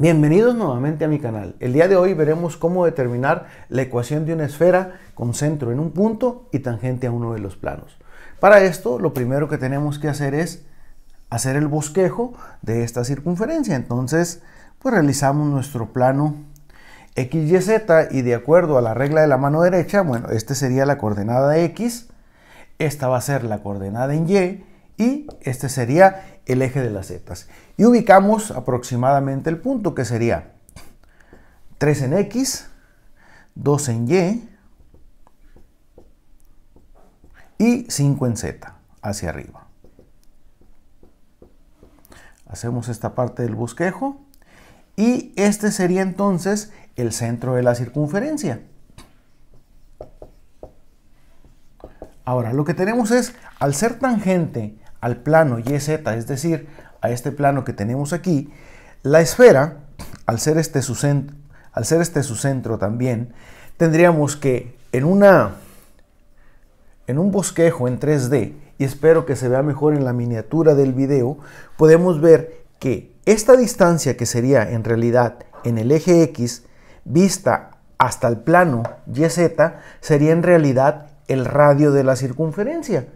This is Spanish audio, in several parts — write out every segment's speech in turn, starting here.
Bienvenidos nuevamente a mi canal. El día de hoy veremos cómo determinar la ecuación de una esfera con centro en un punto y tangente a uno de los planos. Para esto, lo primero que tenemos que hacer es hacer el bosquejo de esta circunferencia. Entonces, pues realizamos nuestro plano XYZ y de acuerdo a la regla de la mano derecha, bueno, este sería la coordenada X, esta va a ser la coordenada en Y y este sería el eje de las zetas. Y ubicamos aproximadamente el punto que sería 3 en X, 2 en Y y 5 en Z hacia arriba. Hacemos esta parte del bosquejo y este sería entonces el centro de la circunferencia. Ahora, lo que tenemos es, al ser tangente al plano YZ, es decir, a este plano que tenemos aquí, la esfera, al ser este su centro, al ser este su centro también, tendríamos que en una en un bosquejo en 3D y espero que se vea mejor en la miniatura del video, podemos ver que esta distancia que sería en realidad en el eje X vista hasta el plano YZ sería en realidad el radio de la circunferencia.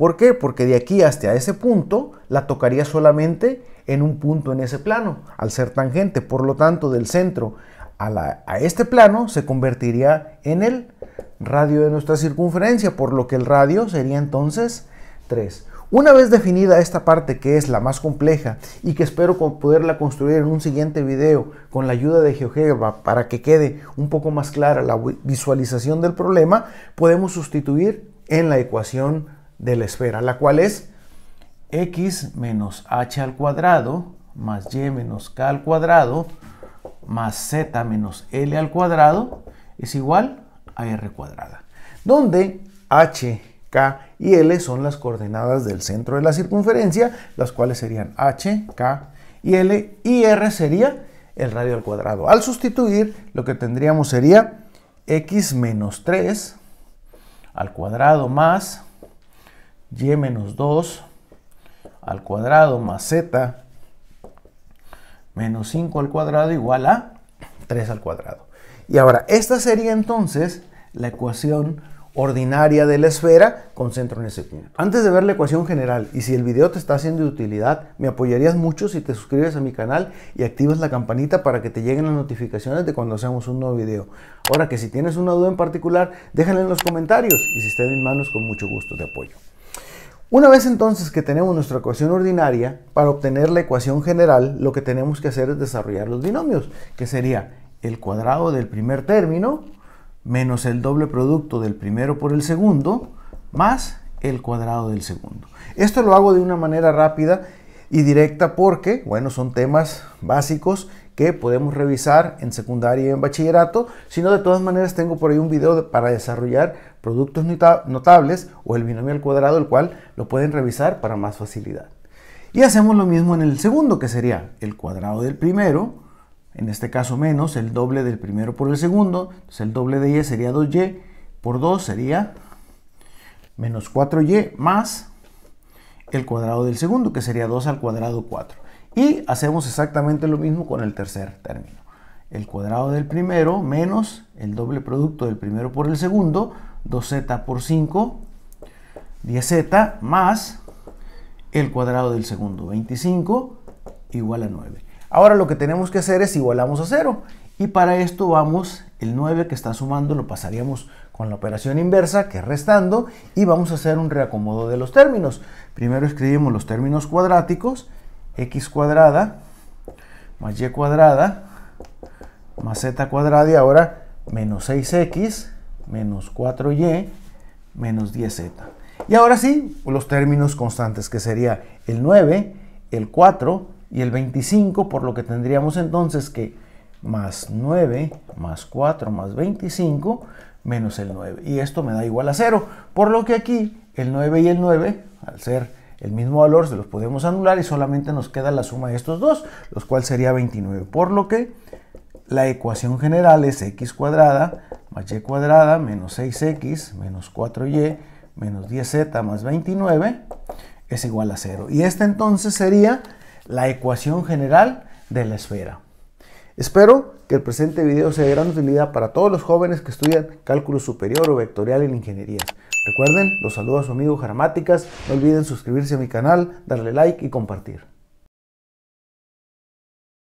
¿Por qué? Porque de aquí hasta ese punto la tocaría solamente en un punto en ese plano, al ser tangente. Por lo tanto, del centro a, este plano se convertiría en el radio de nuestra circunferencia, por lo que el radio sería entonces 3. Una vez definida esta parte que es la más compleja y que espero poderla construir en un siguiente video con la ayuda de GeoGebra para que quede un poco más clara la visualización del problema, podemos sustituir en la ecuación de la esfera, la cual es x menos h al cuadrado más y menos k al cuadrado más z menos l al cuadrado es igual a r cuadrada, donde h, k y l son las coordenadas del centro de la circunferencia, las cuales serían h, k y l, y r sería el radio al cuadrado. Al sustituir, lo que tendríamos sería x menos 3 al cuadrado más y menos 2 al cuadrado más z menos 5 al cuadrado igual a 3 al cuadrado. Y ahora, esta sería entonces la ecuación ordinaria de la esfera con centro en ese punto. Antes de ver la ecuación general y si el video te está haciendo de utilidad, me apoyarías mucho si te suscribes a mi canal y activas la campanita para que te lleguen las notificaciones de cuando hacemos un nuevo video. Ahora que si tienes una duda en particular, déjala en los comentarios y si estén en mis manos con mucho gusto te apoyo. Una vez entonces que tenemos nuestra ecuación ordinaria, para obtener la ecuación general, lo que tenemos que hacer es desarrollar los binomios, que sería el cuadrado del primer término menos el doble producto del primero por el segundo, más el cuadrado del segundo. Esto lo hago de una manera rápida y directa porque, bueno, son temas básicos que podemos revisar en secundaria y en bachillerato, sino de todas maneras tengo por ahí un video para desarrollar productos notables o el binomio al cuadrado, el cual lo pueden revisar para más facilidad. Y hacemos lo mismo en el segundo, que sería el cuadrado del primero, en este caso menos el doble del primero por el segundo, entonces el doble de y sería 2y por 2 sería menos 4y más el cuadrado del segundo, que sería 2 al cuadrado 4. Y hacemos exactamente lo mismo con el tercer término. El cuadrado del primero menos el doble producto del primero por el segundo, 2z por 5, 10z más el cuadrado del segundo, 25, igual a 9. Ahora lo que tenemos que hacer es igualamos a 0. Y para esto vamos, el 9 que está sumando lo pasaríamos con la operación inversa, que es restando, y vamos a hacer un reacomodo de los términos. Primero escribimos los términos cuadráticos, x cuadrada más y cuadrada más z cuadrada y ahora menos 6x menos 4y menos 10z. Y ahora sí, los términos constantes que sería el 9, el 4 y el 25, por lo que tendríamos entonces que más 9 más 4 más 25 menos el 9. Y esto me da igual a 0, por lo que aquí el 9 y el 9, al ser el mismo valor, se los podemos anular y solamente nos queda la suma de estos dos, los cual sería 29. Por lo que la ecuación general es x cuadrada más y cuadrada menos 6x menos 4y menos 10z más 29 es igual a 0. Y esta entonces sería la ecuación general de la esfera. Espero que el presente video sea de gran utilidad para todos los jóvenes que estudian cálculo superior o vectorial en ingeniería. Recuerden, los saludo a su amigo Gramáticas, no olviden suscribirse a mi canal, darle like y compartir.